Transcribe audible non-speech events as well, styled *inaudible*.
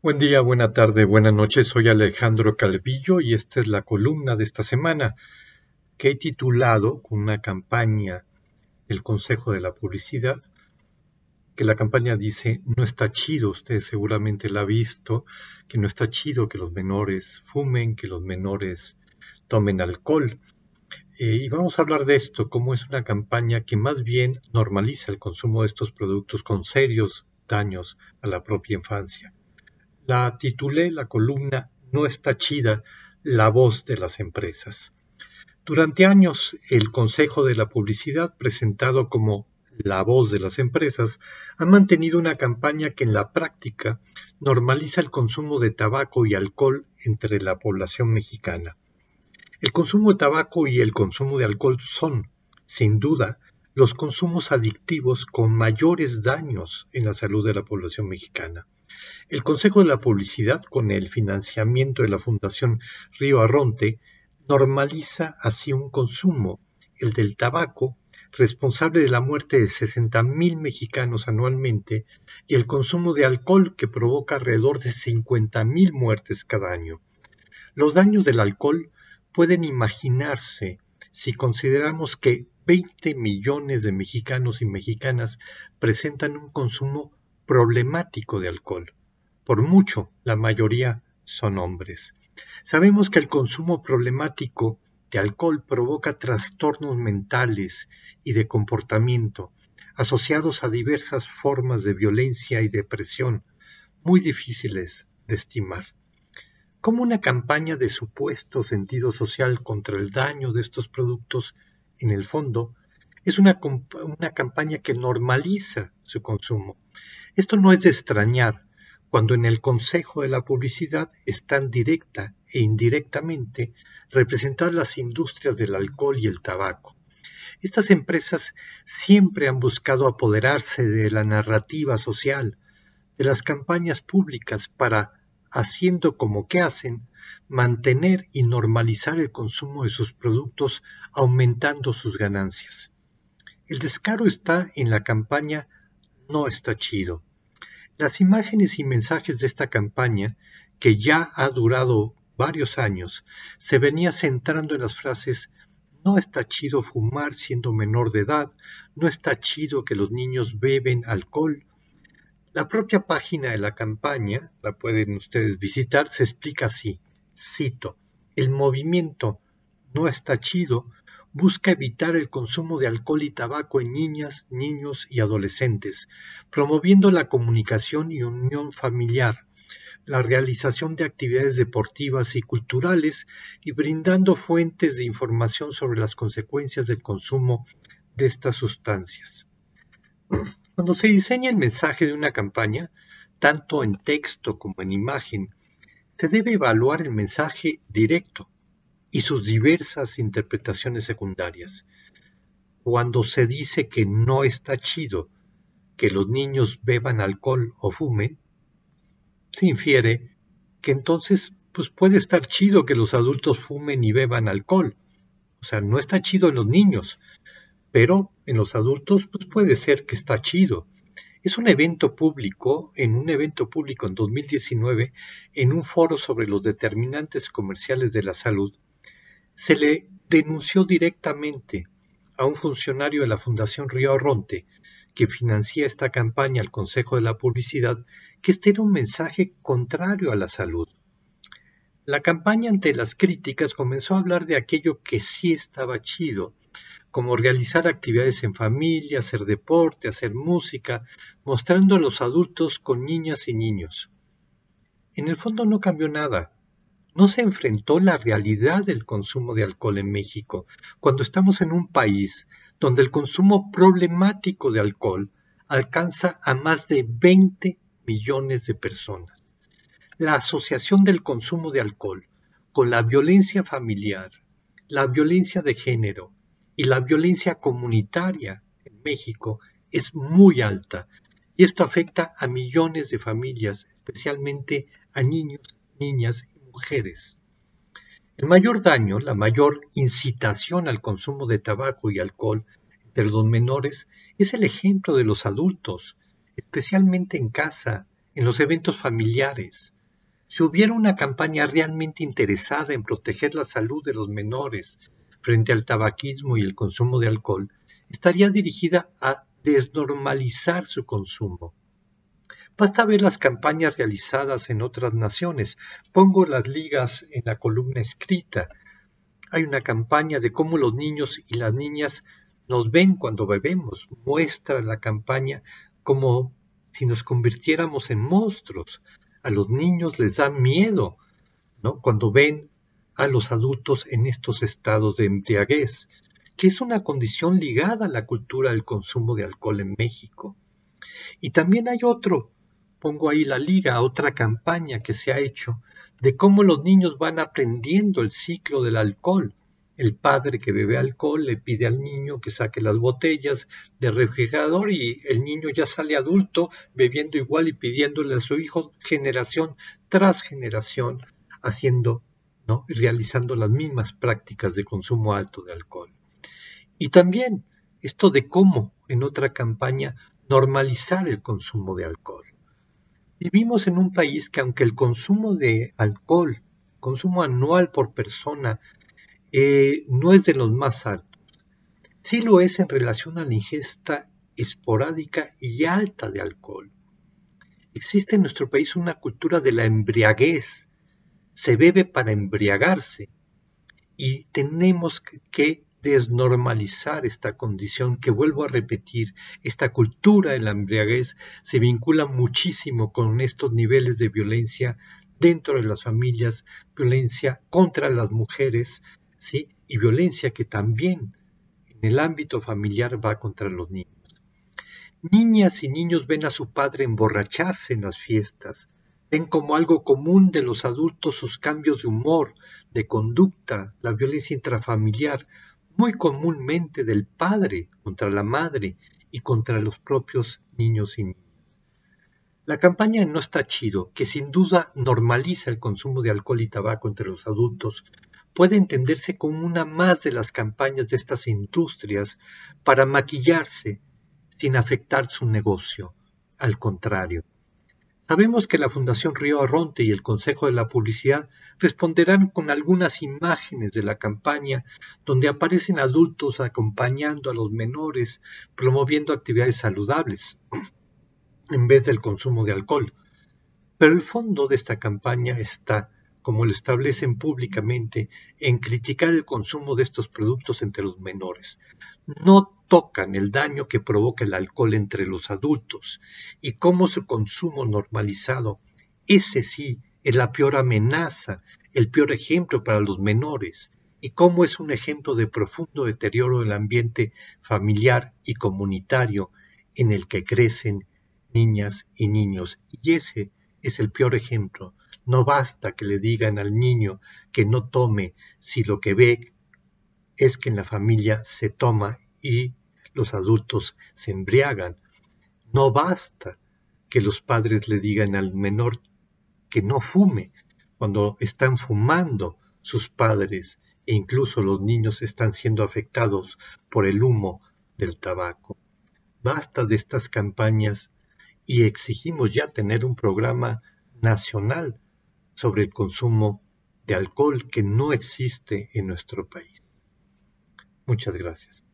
Buen día, buena tarde, buena noche. Soy Alejandro Calvillo y esta es la columna de esta semana que he titulado con una campaña del Consejo de la Publicidad, que la campaña dice, no está chido, usted seguramente la ha visto, que no está chido que los menores fumen, que los menores tomen alcohol. Eh, y vamos a hablar de esto, cómo es una campaña que más bien normaliza el consumo de estos productos con serios daños a la propia infancia la titulé la columna No está chida, la voz de las empresas. Durante años, el Consejo de la Publicidad, presentado como la voz de las empresas, ha mantenido una campaña que en la práctica normaliza el consumo de tabaco y alcohol entre la población mexicana. El consumo de tabaco y el consumo de alcohol son, sin duda, los consumos adictivos con mayores daños en la salud de la población mexicana. El Consejo de la Publicidad, con el financiamiento de la Fundación Río Arronte, normaliza así un consumo, el del tabaco, responsable de la muerte de mil mexicanos anualmente, y el consumo de alcohol que provoca alrededor de mil muertes cada año. Los daños del alcohol pueden imaginarse si consideramos que 20 millones de mexicanos y mexicanas presentan un consumo problemático de alcohol. Por mucho, la mayoría son hombres. Sabemos que el consumo problemático de alcohol provoca trastornos mentales y de comportamiento asociados a diversas formas de violencia y depresión muy difíciles de estimar. Como una campaña de supuesto sentido social contra el daño de estos productos, en el fondo, es una, una campaña que normaliza su consumo esto no es de extrañar cuando en el Consejo de la Publicidad están directa e indirectamente representadas las industrias del alcohol y el tabaco. Estas empresas siempre han buscado apoderarse de la narrativa social, de las campañas públicas para, haciendo como que hacen, mantener y normalizar el consumo de sus productos aumentando sus ganancias. El descaro está en la campaña no está chido. Las imágenes y mensajes de esta campaña, que ya ha durado varios años, se venía centrando en las frases no está chido fumar siendo menor de edad, no está chido que los niños beben alcohol. La propia página de la campaña, la pueden ustedes visitar, se explica así, cito, el movimiento no está chido busca evitar el consumo de alcohol y tabaco en niñas, niños y adolescentes, promoviendo la comunicación y unión familiar, la realización de actividades deportivas y culturales y brindando fuentes de información sobre las consecuencias del consumo de estas sustancias. *clears throat* Cuando se diseña el mensaje de una campaña, tanto en texto como en imagen, se debe evaluar el mensaje directo, y sus diversas interpretaciones secundarias. Cuando se dice que no está chido que los niños beban alcohol o fumen, se infiere que entonces pues puede estar chido que los adultos fumen y beban alcohol. O sea, no está chido en los niños, pero en los adultos pues puede ser que está chido. Es un evento público, en un evento público en 2019, en un foro sobre los determinantes comerciales de la salud, se le denunció directamente a un funcionario de la Fundación Río Arronte, que financia esta campaña al Consejo de la Publicidad, que este era un mensaje contrario a la salud. La campaña ante las críticas comenzó a hablar de aquello que sí estaba chido, como realizar actividades en familia, hacer deporte, hacer música, mostrando a los adultos con niñas y niños. En el fondo no cambió nada, no se enfrentó la realidad del consumo de alcohol en México, cuando estamos en un país donde el consumo problemático de alcohol alcanza a más de 20 millones de personas. La asociación del consumo de alcohol con la violencia familiar, la violencia de género y la violencia comunitaria en México es muy alta y esto afecta a millones de familias, especialmente a niños, niñas mujeres. El mayor daño, la mayor incitación al consumo de tabaco y alcohol entre los menores es el ejemplo de los adultos, especialmente en casa, en los eventos familiares. Si hubiera una campaña realmente interesada en proteger la salud de los menores frente al tabaquismo y el consumo de alcohol, estaría dirigida a desnormalizar su consumo. Basta ver las campañas realizadas en otras naciones. Pongo las ligas en la columna escrita. Hay una campaña de cómo los niños y las niñas nos ven cuando bebemos. Muestra la campaña como si nos convirtiéramos en monstruos. A los niños les da miedo ¿no? cuando ven a los adultos en estos estados de embriaguez, que es una condición ligada a la cultura del consumo de alcohol en México. Y también hay otro, pongo ahí la liga a otra campaña que se ha hecho de cómo los niños van aprendiendo el ciclo del alcohol. El padre que bebe alcohol le pide al niño que saque las botellas del refrigerador y el niño ya sale adulto bebiendo igual y pidiéndole a su hijo generación tras generación haciendo, ¿no? realizando las mismas prácticas de consumo alto de alcohol. Y también esto de cómo en otra campaña normalizar el consumo de alcohol. Vivimos en un país que aunque el consumo de alcohol, consumo anual por persona, eh, no es de los más altos, sí lo es en relación a la ingesta esporádica y alta de alcohol. Existe en nuestro país una cultura de la embriaguez. Se bebe para embriagarse y tenemos que normalizar esta condición, que vuelvo a repetir, esta cultura de la embriaguez se vincula muchísimo con estos niveles de violencia dentro de las familias, violencia contra las mujeres, ¿sí? Y violencia que también en el ámbito familiar va contra los niños. Niñas y niños ven a su padre emborracharse en las fiestas, ven como algo común de los adultos sus cambios de humor, de conducta, la violencia intrafamiliar, muy comúnmente del padre contra la madre y contra los propios niños y niñas. La campaña No está chido, que sin duda normaliza el consumo de alcohol y tabaco entre los adultos, puede entenderse como una más de las campañas de estas industrias para maquillarse sin afectar su negocio. Al contrario, Sabemos que la Fundación Río Arronte y el Consejo de la Publicidad responderán con algunas imágenes de la campaña donde aparecen adultos acompañando a los menores, promoviendo actividades saludables en vez del consumo de alcohol. Pero el fondo de esta campaña está como lo establecen públicamente, en criticar el consumo de estos productos entre los menores. No tocan el daño que provoca el alcohol entre los adultos y cómo su consumo normalizado, ese sí, es la peor amenaza, el peor ejemplo para los menores y cómo es un ejemplo de profundo deterioro del ambiente familiar y comunitario en el que crecen niñas y niños. Y ese es el peor ejemplo no basta que le digan al niño que no tome si lo que ve es que en la familia se toma y los adultos se embriagan. No basta que los padres le digan al menor que no fume cuando están fumando sus padres e incluso los niños están siendo afectados por el humo del tabaco. Basta de estas campañas y exigimos ya tener un programa nacional sobre el consumo de alcohol que no existe en nuestro país. Muchas gracias.